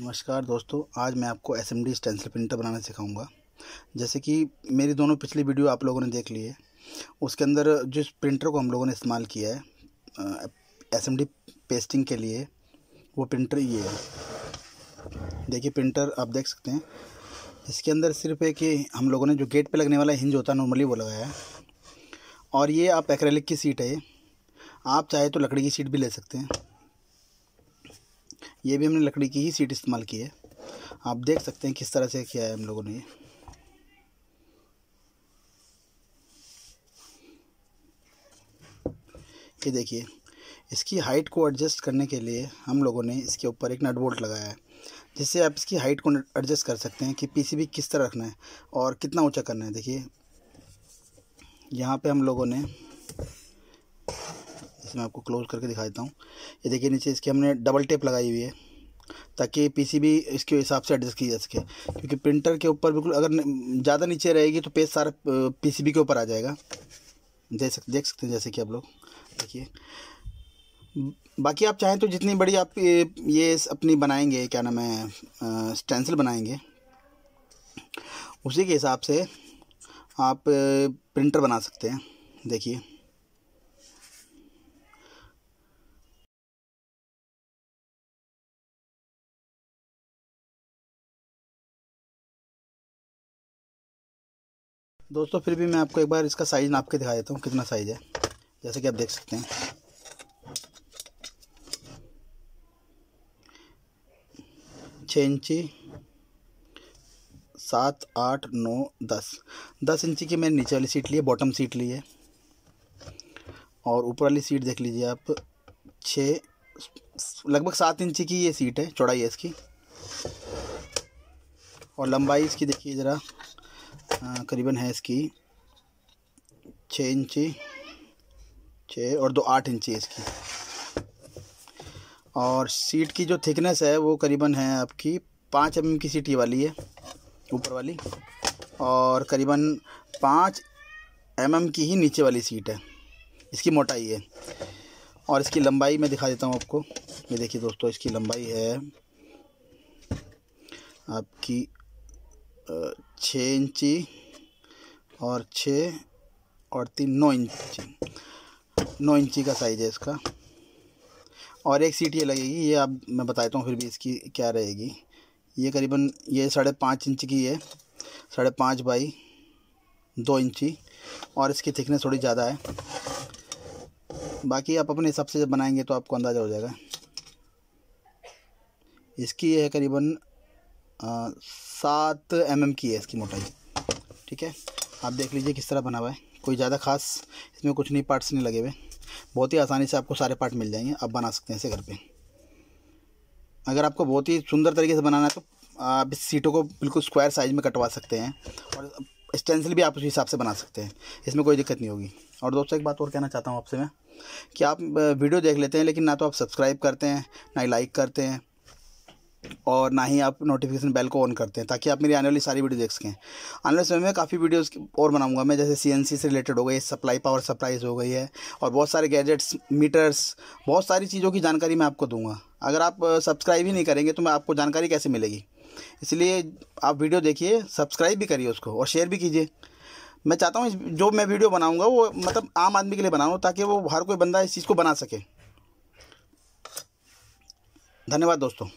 नमस्कार दोस्तों आज मैं आपको S M D stencil printer बनाना सिखाऊंगा जैसे कि मेरी दोनों पिछली वीडियो आप लोगों ने देख ली है उसके अंदर जिस प्रिंटर को हम लोगों ने इस्तेमाल किया है एस एम डी पेस्टिंग के लिए वो प्रिंटर ये है देखिए प्रिंटर आप देख सकते हैं इसके अंदर सिर्फ एक हम लोगों ने जो गेट पर लगने वाला हिंज होता है नॉर्मली वो लगाया है और ये आप एक्रेलिक की सीट है आप चाहे तो लकड़ी की सीट भी ले सकते हैं ये भी हमने लकड़ी की ही सीट इस्तेमाल की है आप देख सकते हैं किस तरह से किया है हम लोगों ने ये देखिए इसकी हाइट को एडजस्ट करने के लिए हम लोगों ने इसके ऊपर एक नट बोल्ट लगाया है जिससे आप इसकी हाइट को एडजस्ट कर सकते हैं कि पीसीबी किस तरह रखना है और कितना ऊंचा करना है देखिए यहाँ पे हम लोगों ने इसमें आपको क्लोज करके दिखा देता हूँ ये देखिए नीचे इसकी हमने डबल टेप लगाई हुई है ताकि पीसीबी इसके हिसाब से एडजस्ट की जा सके क्योंकि प्रिंटर के ऊपर बिल्कुल अगर ज़्यादा नीचे रहेगी तो पेज सारा पीसीबी के ऊपर आ जाएगा देख सकते देख सकते हैं जैसे कि आप लोग देखिए बाकी आप चाहें तो जितनी बड़ी आप ये, ये अपनी बनाएंगे क्या नाम है स्टेंसिल बनाएंगे उसी के हिसाब से आप प्रिंटर बना सकते हैं देखिए दोस्तों फिर भी मैं आपको एक बार इसका साइज़ नाप के दिखा देता हूँ कितना साइज़ है जैसे कि आप देख सकते हैं छः इंची सात आठ नौ दस दस इंची की मैंने नीचे वाली सीट ली है बॉटम सीट ली है और ऊपर वाली सीट देख लीजिए आप छः लगभग सात इंची की ये सीट है चौड़ाई है इसकी और लंबाई इसकी देखिए ज़रा हाँ, करीबन है इसकी छः इंची छः और दो आठ इंची इसकी और सीट की जो थिकनेस है वो करीबन है आपकी पाँच एम की सीट वाली है ऊपर वाली और करीबन पाँच एम की ही नीचे वाली सीट है इसकी मोटाई है और इसकी लंबाई मैं दिखा देता हूँ आपको ये देखिए दोस्तों इसकी लंबाई है आपकी छः इंची और छः और तीन नौ इंची नौ इंची का साइज़ है इसका और एक सीट ये लगेगी ये आप मैं बता देता हूँ फिर भी इसकी क्या रहेगी ये करीबन ये साढ़े पाँच इंच की है साढ़े पाँच बाई दो इंची और इसकी थिकनेस थोड़ी ज़्यादा है बाकी आप अपने हिसाब से जब बनाएंगे तो आपको अंदाज़ा हो जाएगा इसकी ये है करीबन सात एम mm की है इसकी मोटाई ठीक है आप देख लीजिए किस तरह बना हुआ है कोई ज़्यादा खास इसमें कुछ नहीं पार्ट्स नहीं लगे हुए बहुत ही आसानी से आपको सारे पार्ट मिल जाएंगे आप बना सकते हैं इसे घर पे अगर आपको बहुत ही सुंदर तरीके से बनाना है तो आप इस सीटों को बिल्कुल स्क्वायर साइज़ में कटवा सकते हैं और स्टेंसिल भी आप उस हिसाब से बना सकते हैं इसमें कोई दिक्कत नहीं होगी और दोस्तों एक बात और कहना चाहता हूँ आपसे मैं कि आप वीडियो देख लेते हैं लेकिन ना तो आप सब्सक्राइब करते हैं ना ही लाइक करते हैं और ना ही आप नोटिफिकेशन बेल को ऑन करते हैं ताकि आप मेरी आने वाली सारी वीडियो देख सकें आने वाले समय में काफ़ी वीडियोस और बनाऊंगा मैं जैसे सीएनसी से रिलेटेड हो गई सप्लाई पावर सप्लाईज हो गई है और बहुत सारे गैजेट्स मीटर्स बहुत सारी चीज़ों की जानकारी मैं आपको दूंगा अगर आप सब्सक्राइब ही नहीं करेंगे तो मैं आपको जानकारी कैसे मिलेगी इसलिए आप वीडियो देखिए सब्सक्राइब भी करिए उसको और शेयर भी कीजिए मैं चाहता हूँ जो मैं वीडियो बनाऊँगा वो मतलब आम आदमी के लिए बनाऊँ ताकि वो हर कोई बंदा इस चीज़ को बना सके धन्यवाद दोस्तों